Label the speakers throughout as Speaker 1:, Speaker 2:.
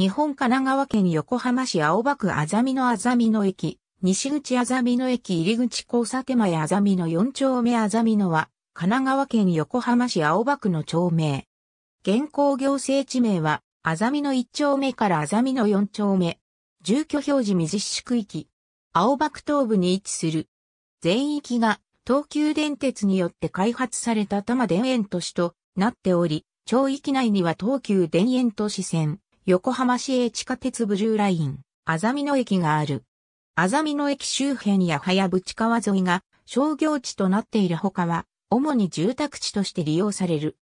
Speaker 1: 日本神奈川県横浜市青葉区あざみのあざみの駅、西口あざみの駅入り口交差手前あざみの4丁目あざみのは、神奈川県横浜市青葉区の町名。現行行政地名は、あざみの1丁目からあざみの4丁目。住居表示未実施区域。青葉区東部に位置する。全域が東急電鉄によって開発された多摩田園都市となっており、町域内には東急田園都市線、横浜市営地下鉄ブルーライン、あざみ野駅がある。あざみ野駅周辺や早淵川沿いが商業地となっているほかは、主に住宅地として利用される。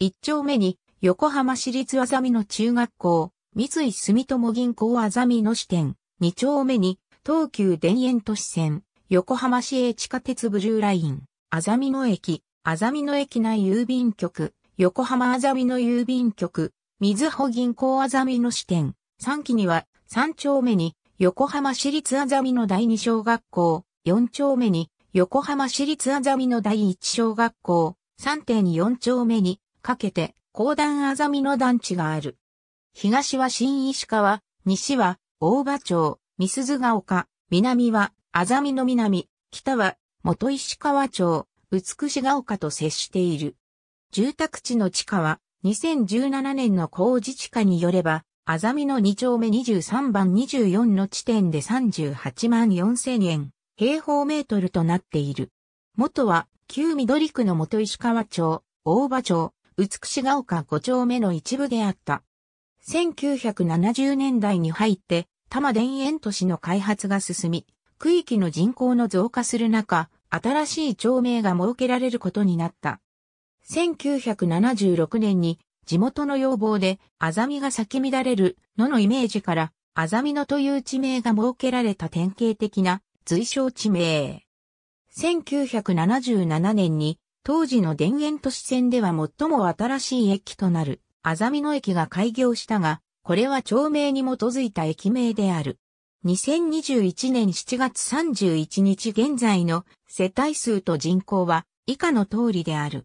Speaker 1: 一丁目に、横浜市立あざみ野中学校、三井住友銀行あざみ野支店、二丁目に、東急田園都市線、横浜市営地下鉄ブルーライン、あざみ野駅、あざみ野駅内郵便局、横浜あざみ野郵便局、水穂銀行あざみの支店、3期には、3丁目に、横浜市立あざみの第2小学校、4丁目に、横浜市立あざみの第1小学校、3.4丁目に、かけて、高段あざみの団地がある。東は新石川、西は大場町、三鈴が丘、南はあざみの南、北は元石川町、美しが丘と接している。住宅地の地下は2017年の高自治下によれば、あざみの2丁目23番24の地点で38万4千円、平方メートルとなっている。元は、旧緑区の元石川町、大場町、美しが丘5丁目の一部であった。1970年代に入って、多摩田園都市の開発が進み、区域の人口の増加する中、新しい町名が設けられることになった。1976年に地元の要望でアザミが咲き乱れるののイメージからアザミのという地名が設けられた典型的な随称地名。1977年に当時の田園都市線では最も新しい駅となるアザミの駅が開業したが、これは町名に基づいた駅名である。2021年7月31日現在の世帯数と人口は以下の通りである。